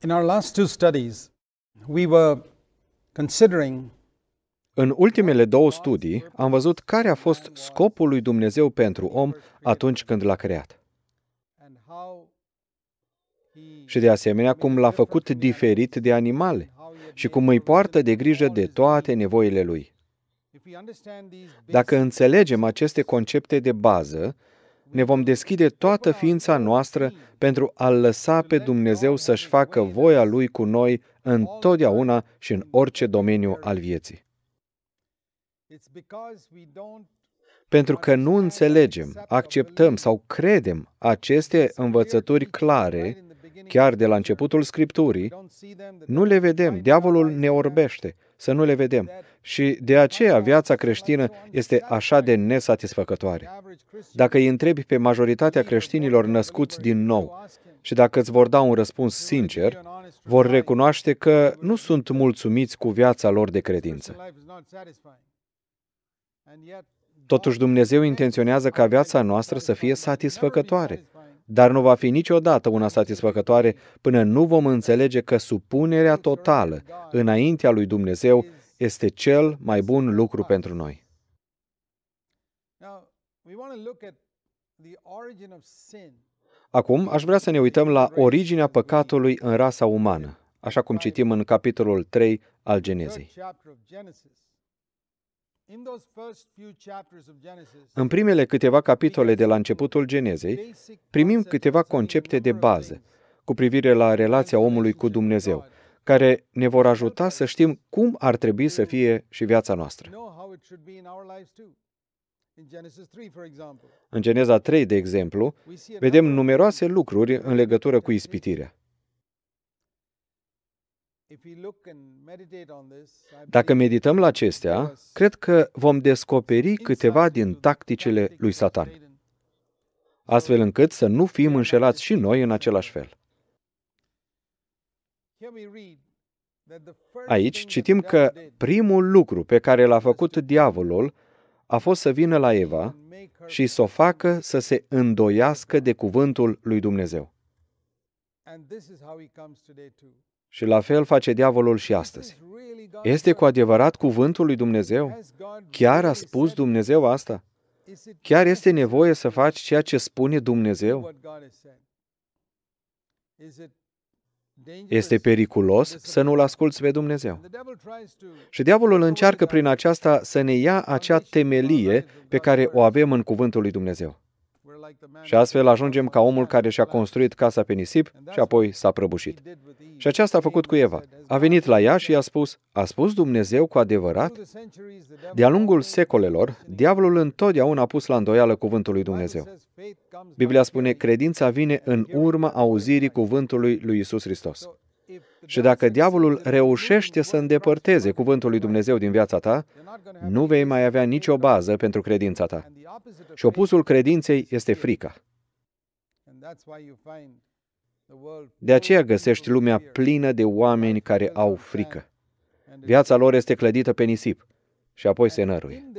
In our last two studies, we were considering în ultimele două studii am văzut care a fost scopul lui Dumnezeu pentru om atunci când l-a creat. Și de asemenea cum l-a făcut diferit de animale și cum îi poartă de grijă de toate nevoile lui. Dacă înțelegem aceste concepte de bază, ne vom deschide toată ființa noastră pentru a-L lăsa pe Dumnezeu să-și facă voia Lui cu noi întotdeauna și în orice domeniu al vieții. Pentru că nu înțelegem, acceptăm sau credem aceste învățături clare Chiar de la începutul Scripturii, nu le vedem, diavolul ne orbește să nu le vedem. Și de aceea viața creștină este așa de nesatisfăcătoare. Dacă îi întrebi pe majoritatea creștinilor născuți din nou și dacă îți vor da un răspuns sincer, vor recunoaște că nu sunt mulțumiți cu viața lor de credință. Totuși Dumnezeu intenționează ca viața noastră să fie satisfăcătoare dar nu va fi niciodată una satisfăcătoare până nu vom înțelege că supunerea totală înaintea lui Dumnezeu este cel mai bun lucru pentru noi. Acum aș vrea să ne uităm la originea păcatului în rasa umană, așa cum citim în capitolul 3 al Genezei. În primele câteva capitole de la începutul Genezei, primim câteva concepte de bază cu privire la relația omului cu Dumnezeu, care ne vor ajuta să știm cum ar trebui să fie și viața noastră. În Geneza 3, de exemplu, vedem numeroase lucruri în legătură cu ispitirea. Dacă medităm la acestea, cred că vom descoperi câteva din tacticile lui Satan, astfel încât să nu fim înșelați și noi în același fel. Aici citim că primul lucru pe care l-a făcut diavolul a fost să vină la Eva și să o facă să se îndoiască de cuvântul lui Dumnezeu. Și la fel face diavolul și astăzi. Este cu adevărat cuvântul lui Dumnezeu? Chiar a spus Dumnezeu asta? Chiar este nevoie să faci ceea ce spune Dumnezeu? Este periculos să nu-L asculți pe Dumnezeu. Și diavolul încearcă prin aceasta să ne ia acea temelie pe care o avem în cuvântul lui Dumnezeu. Și astfel ajungem ca omul care și-a construit casa pe nisip și apoi s-a prăbușit. Și aceasta a făcut cu Eva. A venit la ea și i-a spus, a spus Dumnezeu cu adevărat? De-a lungul secolelor, diavolul întotdeauna a pus la îndoială cuvântul lui Dumnezeu. Biblia spune, credința vine în urma auzirii cuvântului lui Isus Hristos. Și dacă diavolul reușește să îndepărteze cuvântul lui Dumnezeu din viața ta, nu vei mai avea nicio bază pentru credința ta. Și opusul credinței este frica. De aceea găsești lumea plină de oameni care au frică. Viața lor este clădită pe nisip și apoi se năruie.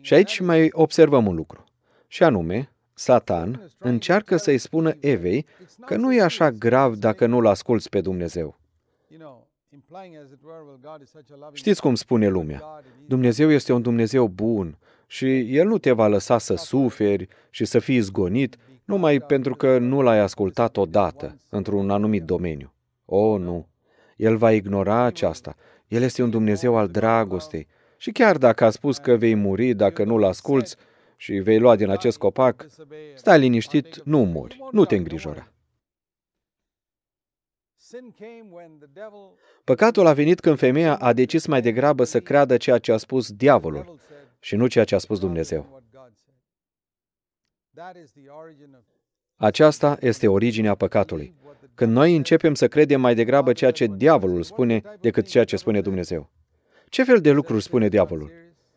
Și aici mai observăm un lucru, și anume Satan încearcă să-i spună Evei că nu e așa grav dacă nu-L asculți pe Dumnezeu. Știți cum spune lumea. Dumnezeu este un Dumnezeu bun și El nu te va lăsa să suferi și să fii zgonit numai pentru că nu l-ai ascultat odată într-un anumit domeniu. O, oh, nu! El va ignora aceasta. El este un Dumnezeu al dragostei. Și chiar dacă a spus că vei muri dacă nu-L asculți, și vei lua din acest copac, stai liniștit, nu muri, nu te îngrijora. Păcatul a venit când femeia a decis mai degrabă să creadă ceea ce a spus diavolul și nu ceea ce a spus Dumnezeu. Aceasta este originea păcatului. Când noi începem să credem mai degrabă ceea ce diavolul spune decât ceea ce spune Dumnezeu. Ce fel de lucruri spune diavolul?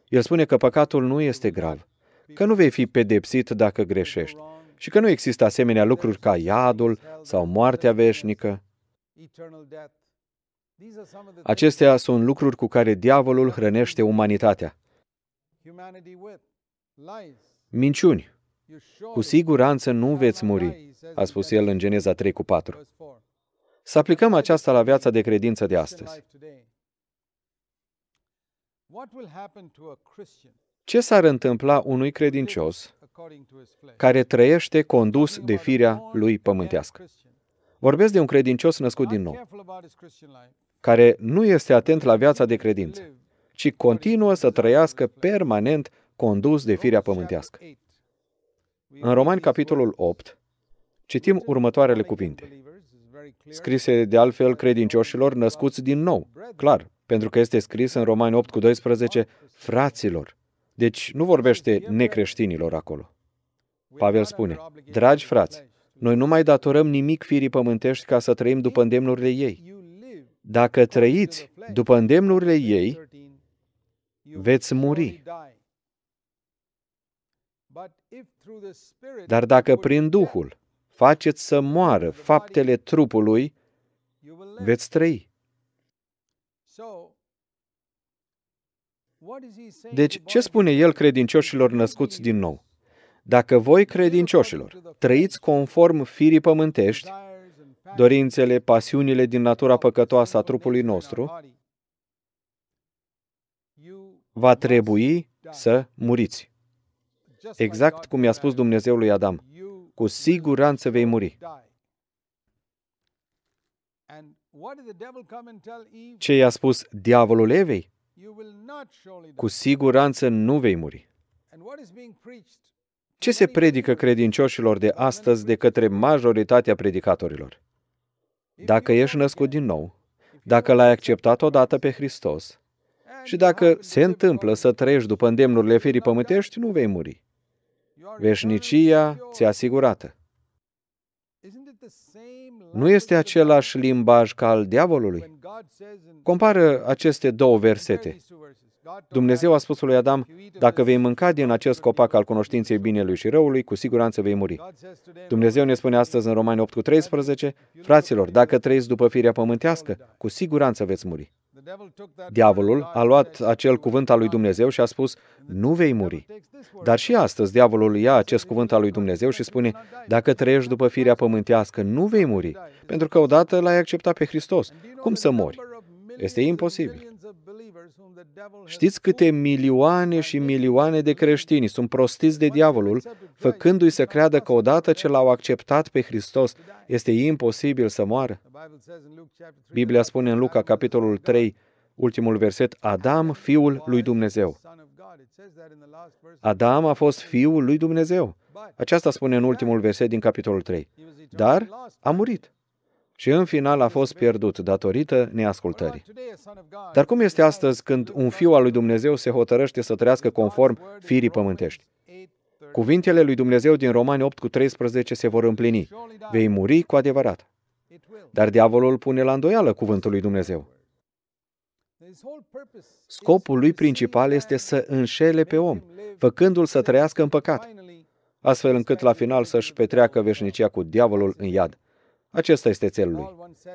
El spune că păcatul nu este grav că nu vei fi pedepsit dacă greșești și că nu există asemenea lucruri ca iadul sau moartea veșnică. Acestea sunt lucruri cu care diavolul hrănește umanitatea. Minciuni. Cu siguranță nu veți muri, a spus el în Geneza 3 cu 4. Să aplicăm aceasta la viața de credință de astăzi. Ce s-ar întâmpla unui credincios care trăiește condus de firea lui pământească? Vorbesc de un credincios născut din nou, care nu este atent la viața de credință, ci continuă să trăiască permanent condus de firea pământească. În Romani, capitolul 8, citim următoarele cuvinte, scrise de altfel credincioșilor născuți din nou, clar, pentru că este scris în Romani 8 cu 12, fraților, deci nu vorbește necreștinilor acolo. Pavel spune, dragi frați, noi nu mai datorăm nimic firii pământești ca să trăim după îndemnurile ei. Dacă trăiți după îndemnurile ei, veți muri. Dar dacă prin Duhul faceți să moară faptele trupului, veți trăi. Deci, ce spune el credincioșilor născuți din nou? Dacă voi, credincioșilor, trăiți conform firii pământești, dorințele, pasiunile din natura păcătoasă a trupului nostru, va trebui să muriți. Exact cum i-a spus Dumnezeu lui Adam, cu siguranță vei muri. Ce i-a spus diavolul Evei? Cu siguranță nu vei muri. Ce se predică credincioșilor de astăzi de către majoritatea predicatorilor? Dacă ești născut din nou, dacă l-ai acceptat odată pe Hristos și dacă se întâmplă să trăiești după îndemnurile firii pământești, nu vei muri. Veșnicia ți-a asigurată nu este același limbaj ca al diavolului? Compară aceste două versete. Dumnezeu a spus lui Adam, dacă vei mânca din acest copac al cunoștinței binelui și răului, cu siguranță vei muri. Dumnezeu ne spune astăzi în Romani 8 cu 13, fraților, dacă trăiți după firea pământească, cu siguranță veți muri. Diavolul a luat acel cuvânt al lui Dumnezeu și a spus, nu vei muri. Dar și astăzi diavolul ia acest cuvânt al lui Dumnezeu și spune, dacă trăiești după firea pământească, nu vei muri, pentru că odată l-ai acceptat pe Hristos. Cum să mori? Este imposibil. Știți câte milioane și milioane de creștini sunt prostiți de diavolul, făcându-i să creadă că odată ce l-au acceptat pe Hristos, este imposibil să moară? Biblia spune în Luca, capitolul 3, ultimul verset, Adam, fiul lui Dumnezeu. Adam a fost fiul lui Dumnezeu. Aceasta spune în ultimul verset din capitolul 3. Dar a murit și în final a fost pierdut datorită neascultării. Dar cum este astăzi când un fiu al lui Dumnezeu se hotărăște să trăiască conform firii pământești? Cuvintele lui Dumnezeu din Romani 8 cu 13 se vor împlini. Vei muri cu adevărat. Dar diavolul pune la îndoială cuvântul lui Dumnezeu. Scopul lui principal este să înșele pe om, făcându-l să trăiască în păcat, astfel încât la final să-și petreacă veșnicia cu diavolul în iad. Acesta este țelul lui.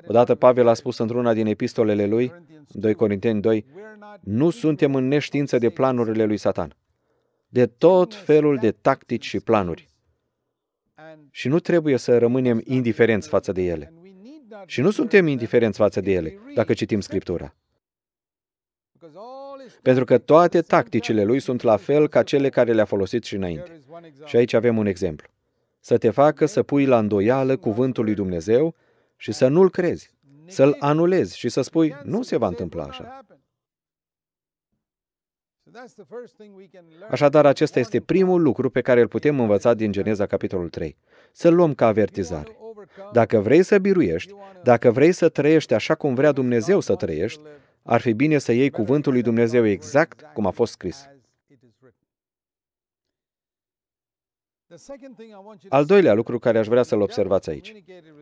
Odată Pavel a spus într-una din epistolele lui, 2 Corinteni 2, nu suntem în neștiință de planurile lui Satan, de tot felul de tactici și planuri. Și nu trebuie să rămânem indiferenți față de ele. Și nu suntem indiferenți față de ele, dacă citim Scriptura. Pentru că toate tacticile lui sunt la fel ca cele care le-a folosit și înainte. Și aici avem un exemplu să te facă să pui la îndoială cuvântul lui Dumnezeu și să nu-l crezi, să-l anulezi și să spui, nu se va întâmpla așa. Așadar, acesta este primul lucru pe care îl putem învăța din Geneza, capitolul 3. Să-l luăm ca avertizare. Dacă vrei să biruiești, dacă vrei să trăiești așa cum vrea Dumnezeu să trăiești, ar fi bine să iei cuvântul lui Dumnezeu exact cum a fost scris. Al doilea lucru care aș vrea să-l observați aici.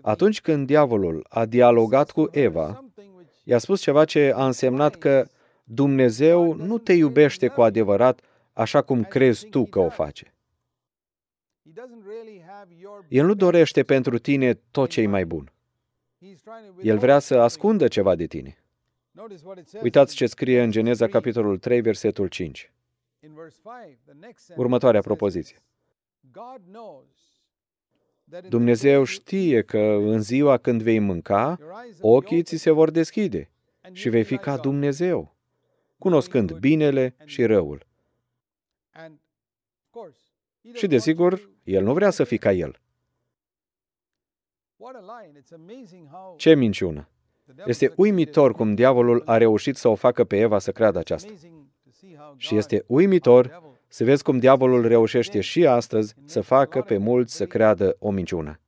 Atunci când diavolul a dialogat cu Eva, i-a spus ceva ce a însemnat că Dumnezeu nu te iubește cu adevărat așa cum crezi tu că o face. El nu dorește pentru tine tot ce e mai bun. El vrea să ascundă ceva de tine. Uitați ce scrie în Geneza, capitolul 3, versetul 5. Următoarea propoziție. Dumnezeu știe că în ziua când vei mânca, ochii ți se vor deschide și vei fi ca Dumnezeu, cunoscând binele și răul. Și desigur, el nu vrea să fii ca el. Ce minciună! Este uimitor cum diavolul a reușit să o facă pe Eva să creadă aceasta. Și este uimitor să vezi cum diavolul reușește și astăzi să facă pe mulți să creadă o minciună.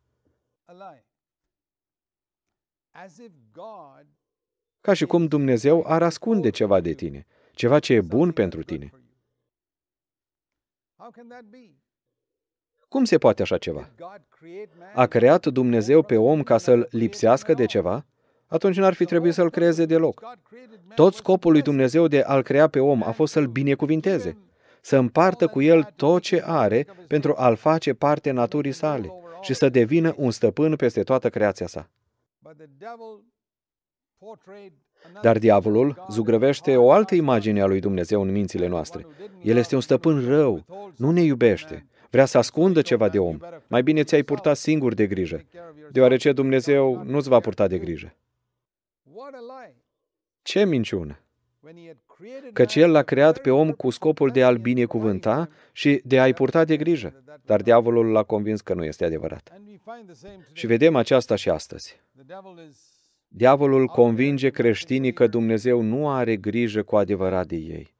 Ca și cum Dumnezeu ar ascunde ceva de tine, ceva ce e bun pentru tine. Cum se poate așa ceva? A creat Dumnezeu pe om ca să-l lipsească de ceva? Atunci n-ar fi trebuit să-l creeze deloc. Tot scopul lui Dumnezeu de a-l crea pe om a fost să-l binecuvinteze să împartă cu el tot ce are pentru a-l face parte naturii sale și să devină un stăpân peste toată creația sa. Dar diavolul zugrăvește o altă imagine a lui Dumnezeu în mințile noastre. El este un stăpân rău, nu ne iubește, vrea să ascundă ceva de om. Mai bine ți-ai purta singur de grijă, deoarece Dumnezeu nu-ți va purta de grijă. Ce minciună! căci El l-a creat pe om cu scopul de a-l binecuvânta și de a-i purta de grijă. Dar diavolul l-a convins că nu este adevărat. Și vedem aceasta și astăzi. Diavolul convinge creștinii că Dumnezeu nu are grijă cu adevărat de ei.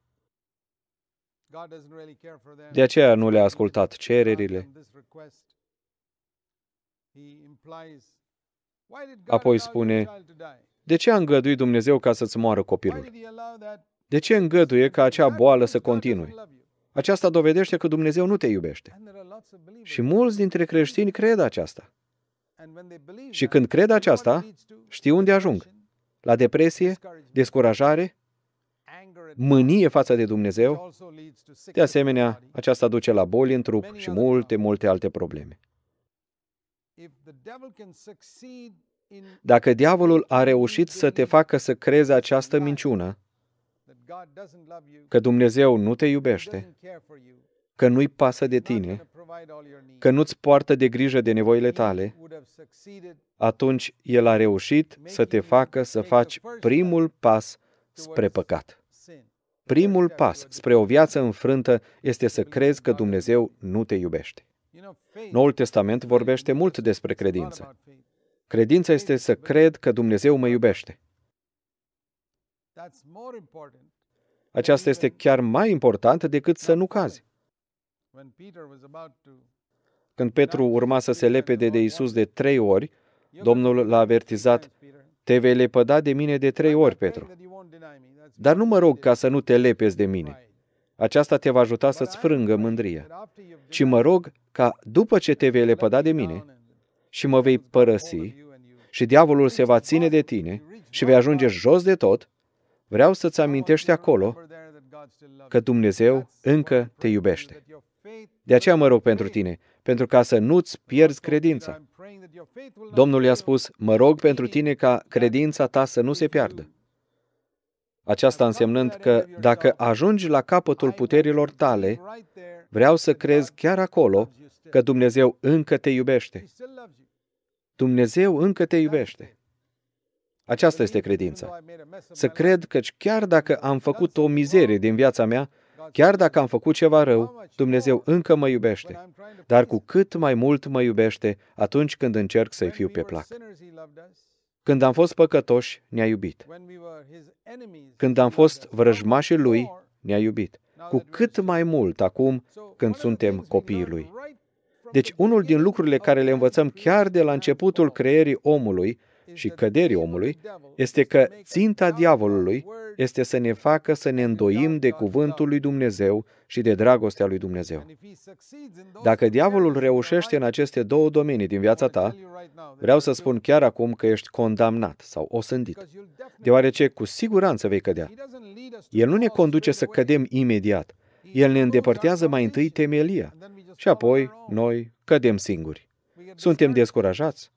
De aceea nu le-a ascultat cererile. Apoi spune, de ce a îngăduit Dumnezeu ca să-ți moară copilul? De ce îngăduie ca acea boală să continue? Aceasta dovedește că Dumnezeu nu te iubește. Și mulți dintre creștini cred aceasta. Și când cred aceasta, știu unde ajung. La depresie, descurajare, mânie față de Dumnezeu. De asemenea, aceasta duce la boli în trup și multe, multe alte probleme. Dacă diavolul a reușit să te facă să crezi această minciună, că Dumnezeu nu te iubește, că nu-i pasă de tine, că nu-ți poartă de grijă de nevoile tale, atunci El a reușit să te facă să faci primul pas spre păcat. Primul pas spre o viață înfrântă este să crezi că Dumnezeu nu te iubește. Noul Testament vorbește mult despre credință. Credința este să cred că Dumnezeu mă iubește. Aceasta este chiar mai importantă decât să nu cazi. Când Petru urma să se lepede de Isus de trei ori, Domnul l-a avertizat, te vei lepăda de mine de trei ori, Petru. Dar nu mă rog ca să nu te lepezi de mine. Aceasta te va ajuta să-ți frângă mândria. Ci mă rog ca, după ce te vei lepăda de mine și mă vei părăsi și diavolul se va ține de tine și vei ajunge jos de tot, vreau să-ți amintești acolo că Dumnezeu încă te iubește. De aceea mă rog pentru tine, pentru ca să nu-ți pierzi credința. Domnul i-a spus, mă rog pentru tine ca credința ta să nu se piardă. Aceasta însemnând că dacă ajungi la capătul puterilor tale, vreau să crezi chiar acolo că Dumnezeu încă te iubește. Dumnezeu încă te iubește. Aceasta este credința. Să cred că chiar dacă am făcut o mizerie din viața mea, chiar dacă am făcut ceva rău, Dumnezeu încă mă iubește. Dar cu cât mai mult mă iubește atunci când încerc să-i fiu pe plac. Când am fost păcătoși, ne-a iubit. Când am fost vrăjmașii lui, ne-a iubit. Cu cât mai mult acum când suntem copiii lui. Deci, unul din lucrurile care le învățăm chiar de la începutul creierii omului și căderii omului este că ținta diavolului este să ne facă să ne îndoim de cuvântul lui Dumnezeu și de dragostea lui Dumnezeu. Dacă diavolul reușește în aceste două domenii din viața ta, vreau să spun chiar acum că ești condamnat sau osândit, deoarece cu siguranță vei cădea. El nu ne conduce să cădem imediat. El ne îndepărtează mai întâi temelia și apoi noi cădem singuri. Suntem descurajați,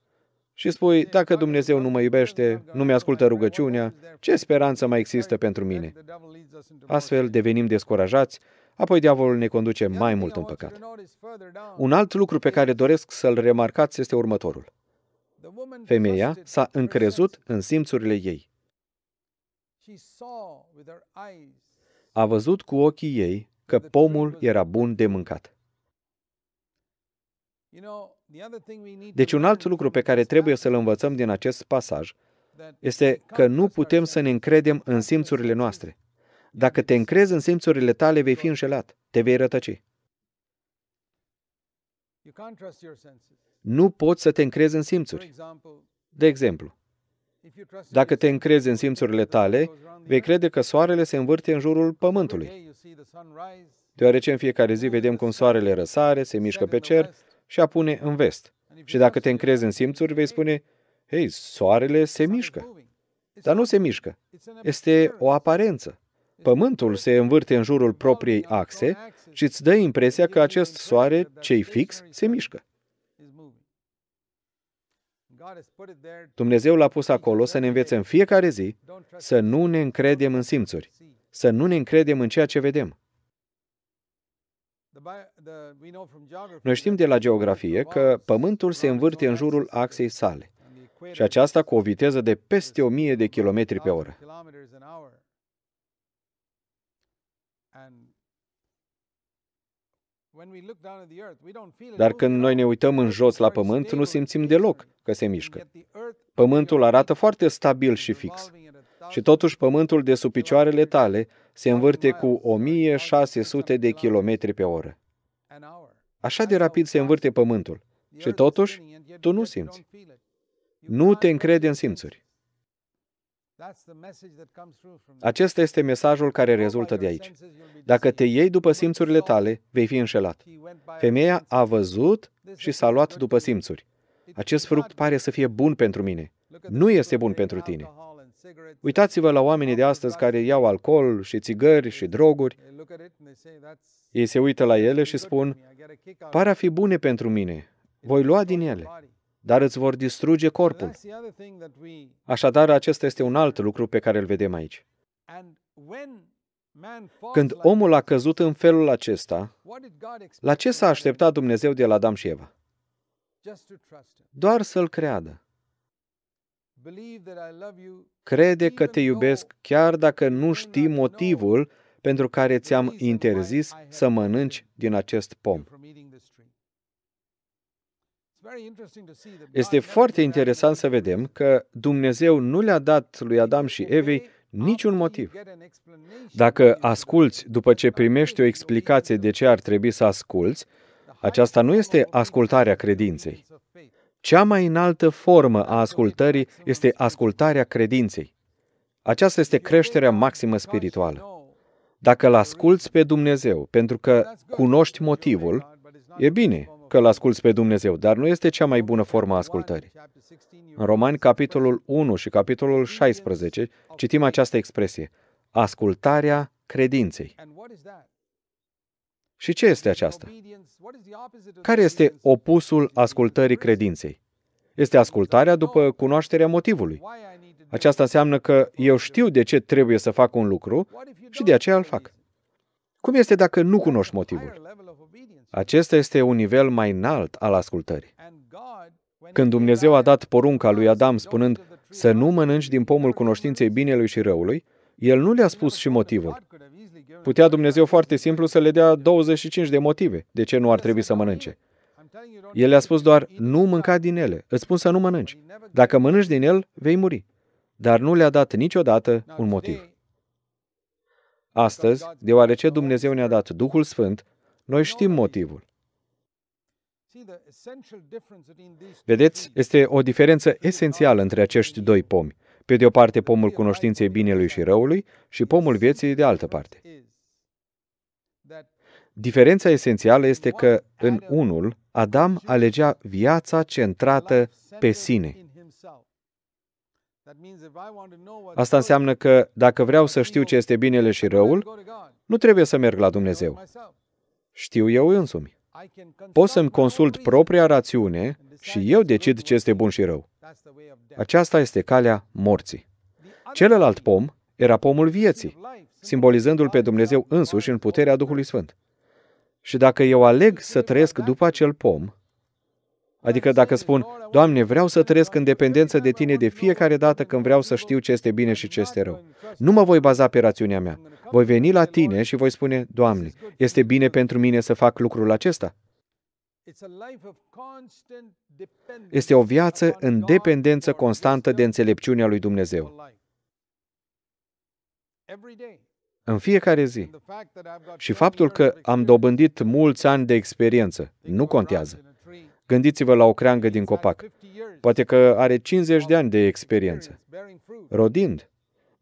și spui, dacă Dumnezeu nu mă iubește, nu mi-ascultă rugăciunea, ce speranță mai există pentru mine? Astfel devenim descurajați, apoi diavolul ne conduce mai mult în păcat. Un alt lucru pe care doresc să-l remarcați este următorul. Femeia s-a încrezut în simțurile ei. A văzut cu ochii ei că pomul era bun de mâncat. Deci un alt lucru pe care trebuie să-l învățăm din acest pasaj este că nu putem să ne încredem în simțurile noastre. Dacă te încrezi în simțurile tale, vei fi înșelat, te vei rătăci. Nu poți să te încrezi în simțuri. De exemplu, dacă te încrezi în simțurile tale, vei crede că soarele se învârte în jurul pământului. Deoarece în fiecare zi vedem cum soarele răsare, se mișcă pe cer, și a pune în vest. Și dacă te încrezi în simțuri, vei spune, hei, soarele se mișcă. Dar nu se mișcă. Este o aparență. Pământul se învârte în jurul propriei axe și îți dă impresia că acest soare, cei fix, se mișcă. Dumnezeu l-a pus acolo să ne învețe în fiecare zi să nu ne încredem în simțuri, să nu ne încredem în ceea ce vedem. Noi știm de la geografie că Pământul se învârte în jurul axei sale și aceasta cu o viteză de peste 1000 de km pe oră. Dar când noi ne uităm în jos la pământ, nu simțim deloc că se mișcă. Pământul arată foarte stabil și fix. Și totuși pământul de sub picioarele tale se învârte cu 1600 de kilometri pe oră. Așa de rapid se învârte pământul. Și totuși, tu nu simți. Nu te încrede în simțuri. Acesta este mesajul care rezultă de aici. Dacă te iei după simțurile tale, vei fi înșelat. Femeia a văzut și s-a luat după simțuri. Acest fruct pare să fie bun pentru mine. Nu este bun pentru tine. Uitați-vă la oamenii de astăzi care iau alcool și țigări și droguri. Ei se uită la ele și spun, par a fi bune pentru mine, voi lua din ele, dar îți vor distruge corpul. Așadar, acesta este un alt lucru pe care îl vedem aici. Când omul a căzut în felul acesta, la ce s-a așteptat Dumnezeu de la Adam și Eva? Doar să-l creadă. Crede că te iubesc chiar dacă nu știi motivul pentru care ți-am interzis să mănânci din acest pom. Este foarte interesant să vedem că Dumnezeu nu le-a dat lui Adam și Evei niciun motiv. Dacă asculți după ce primești o explicație de ce ar trebui să asculți, aceasta nu este ascultarea credinței. Cea mai înaltă formă a ascultării este ascultarea credinței. Aceasta este creșterea maximă spirituală. Dacă îl asculți pe Dumnezeu pentru că cunoști motivul, e bine că îl asculți pe Dumnezeu, dar nu este cea mai bună formă a ascultării. În Romani, capitolul 1 și capitolul 16, citim această expresie, ascultarea credinței. Și ce este aceasta? Care este opusul ascultării credinței? Este ascultarea după cunoașterea motivului. Aceasta înseamnă că eu știu de ce trebuie să fac un lucru și de aceea îl fac. Cum este dacă nu cunoști motivul? Acesta este un nivel mai înalt al ascultării. Când Dumnezeu a dat porunca lui Adam spunând să nu mănânci din pomul cunoștinței binelui și răului, el nu le-a spus și motivul. Putea Dumnezeu foarte simplu să le dea 25 de motive de ce nu ar trebui să mănânce. El le-a spus doar, nu mânca din ele, îți spun să nu mănânci. Dacă mănânci din el, vei muri. Dar nu le-a dat niciodată un motiv. Astăzi, deoarece Dumnezeu ne-a dat Duhul Sfânt, noi știm motivul. Vedeți, este o diferență esențială între acești doi pomi. Pe de o parte, pomul cunoștinței binelui și răului și pomul vieții de altă parte. Diferența esențială este că în unul, Adam alegea viața centrată pe sine. Asta înseamnă că dacă vreau să știu ce este binele și răul, nu trebuie să merg la Dumnezeu. Știu eu însumi. Pot să-mi consult propria rațiune și eu decid ce este bun și rău. Aceasta este calea morții. Celălalt pom era pomul vieții, simbolizându-l pe Dumnezeu însuși în puterea Duhului Sfânt. Și dacă eu aleg să trăiesc după acel pom, adică dacă spun, Doamne, vreau să trăiesc în dependență de Tine de fiecare dată când vreau să știu ce este bine și ce este rău, nu mă voi baza pe rațiunea mea. Voi veni la Tine și voi spune, Doamne, este bine pentru mine să fac lucrul acesta? Este o viață în dependență constantă de înțelepciunea lui Dumnezeu în fiecare zi. Și faptul că am dobândit mulți ani de experiență nu contează. Gândiți-vă la o creangă din copac. Poate că are 50 de ani de experiență, rodind,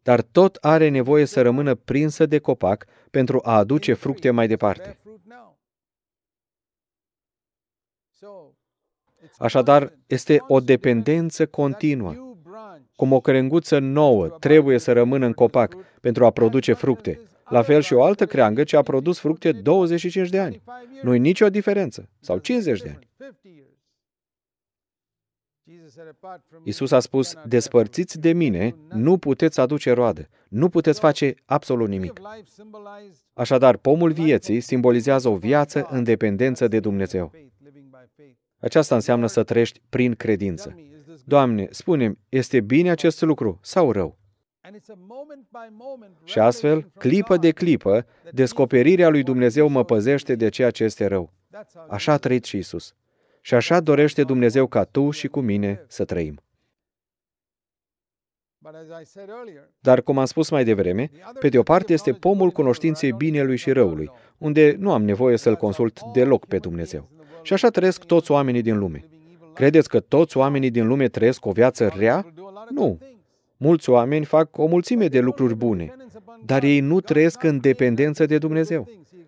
dar tot are nevoie să rămână prinsă de copac pentru a aduce fructe mai departe. Așadar, este o dependență continuă. Cum o crenguță nouă trebuie să rămână în copac pentru a produce fructe, la fel și o altă creangă ce a produs fructe 25 de ani. Nu-i nicio diferență. Sau 50 de ani. Isus a spus, despărțiți de mine, nu puteți aduce roadă, nu puteți face absolut nimic. Așadar, pomul vieții simbolizează o viață în dependență de Dumnezeu. Aceasta înseamnă să trăiești prin credință. Doamne, spunem, este bine acest lucru sau rău? Și astfel, clipă de clipă, descoperirea lui Dumnezeu mă păzește de ceea ce este rău. Așa a trăit și Isus. Și așa dorește Dumnezeu ca tu și cu mine să trăim. Dar, cum am spus mai devreme, pe de o parte este pomul cunoștinței binelui și răului, unde nu am nevoie să-L consult deloc pe Dumnezeu. Și așa trăiesc toți oamenii din lume. Credeți că toți oamenii din lume trăiesc o viață rea? Nu. Mulți oameni fac o mulțime de lucruri bune, dar ei nu trăiesc în dependență de Dumnezeu.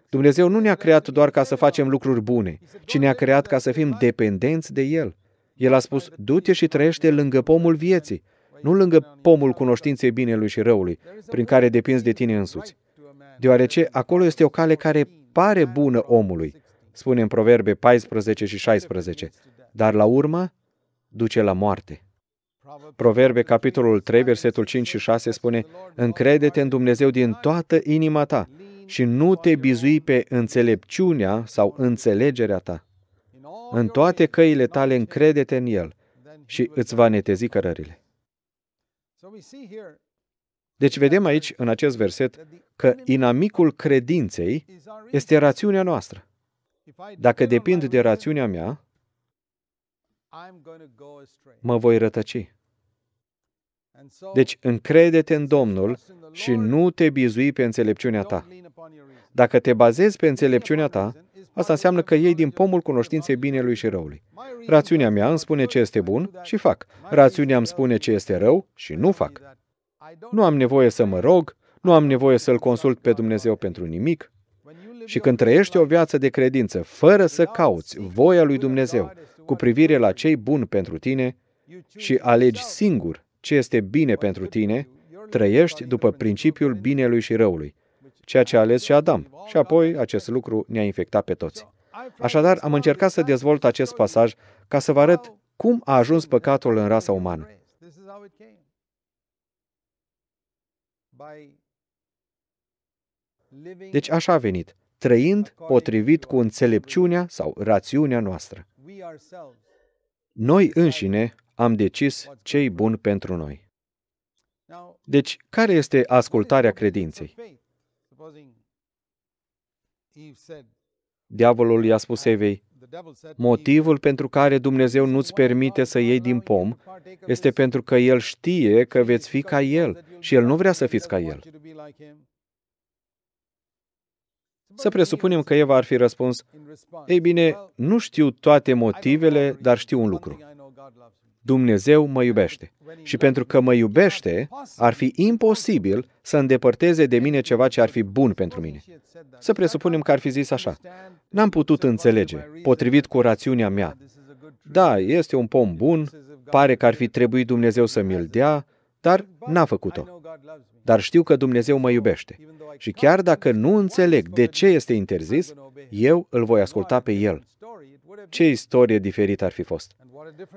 Dumnezeu nu ne-a creat doar ca să facem lucruri bune, ci ne-a creat ca să fim dependenți de El. El a spus, du-te și trăiește lângă pomul vieții, nu lângă pomul cunoștinței binelui și răului, prin care depinzi de tine însuți. Deoarece acolo este o cale care pare bună omului, spune în Proverbe 14 și 16, dar la urmă duce la moarte. Proverbe, capitolul 3, versetul 5 și 6 spune, Încrede-te în Dumnezeu din toată inima ta și nu te bizui pe înțelepciunea sau înțelegerea ta. În toate căile tale încrede-te în El și îți va netezi cărările. Deci vedem aici, în acest verset, că inamicul credinței este rațiunea noastră. Dacă depind de rațiunea mea, mă voi rătăci. Deci, încrede-te în Domnul și nu te bizui pe înțelepciunea ta. Dacă te bazezi pe înțelepciunea ta, asta înseamnă că iei din pomul cunoștinței binelui și răului. Rațiunea mea îmi spune ce este bun și fac. Rațiunea îmi spune ce este rău și nu fac. Nu am nevoie să mă rog, nu am nevoie să-L consult pe Dumnezeu pentru nimic. Și când trăiești o viață de credință, fără să cauți voia lui Dumnezeu, cu privire la cei bun pentru tine și alegi singur ce este bine pentru tine, trăiești după principiul binelui și răului, ceea ce a ales și Adam, și apoi acest lucru ne-a infectat pe toți. Așadar, am încercat să dezvolt acest pasaj ca să vă arăt cum a ajuns păcatul în rasa umană. Deci așa a venit, trăind potrivit cu înțelepciunea sau rațiunea noastră. Noi înșine am decis ce e bun pentru noi. Deci, care este ascultarea credinței? Diavolul i-a spus Evei, motivul pentru care Dumnezeu nu-ți permite să iei din pom este pentru că El știe că veți fi ca El și El nu vrea să fiți ca El. Să presupunem că Eva ar fi răspuns, Ei bine, nu știu toate motivele, dar știu un lucru. Dumnezeu mă iubește. Și pentru că mă iubește, ar fi imposibil să îndepărteze de mine ceva ce ar fi bun pentru mine. Să presupunem că ar fi zis așa. N-am putut înțelege, potrivit cu rațiunea mea. Da, este un pom bun, pare că ar fi trebuit Dumnezeu să mi-l dea, dar n-a făcut-o. Dar știu că Dumnezeu mă iubește și chiar dacă nu înțeleg de ce este interzis, eu îl voi asculta pe El. Ce istorie diferită ar fi fost!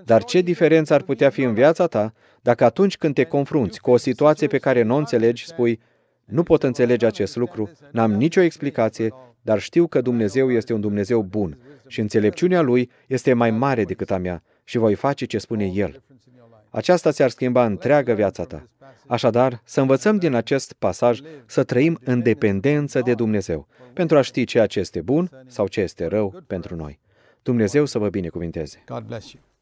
Dar ce diferență ar putea fi în viața ta dacă atunci când te confrunți cu o situație pe care nu o înțelegi, spui, nu pot înțelege acest lucru, n-am nicio explicație, dar știu că Dumnezeu este un Dumnezeu bun și înțelepciunea Lui este mai mare decât a mea și voi face ce spune El. Aceasta ți-ar schimba întreaga viața ta. Așadar, să învățăm din acest pasaj să trăim în dependență de Dumnezeu, pentru a ști ceea ce este bun sau ce este rău pentru noi. Dumnezeu să vă binecuvinteze! God bless you.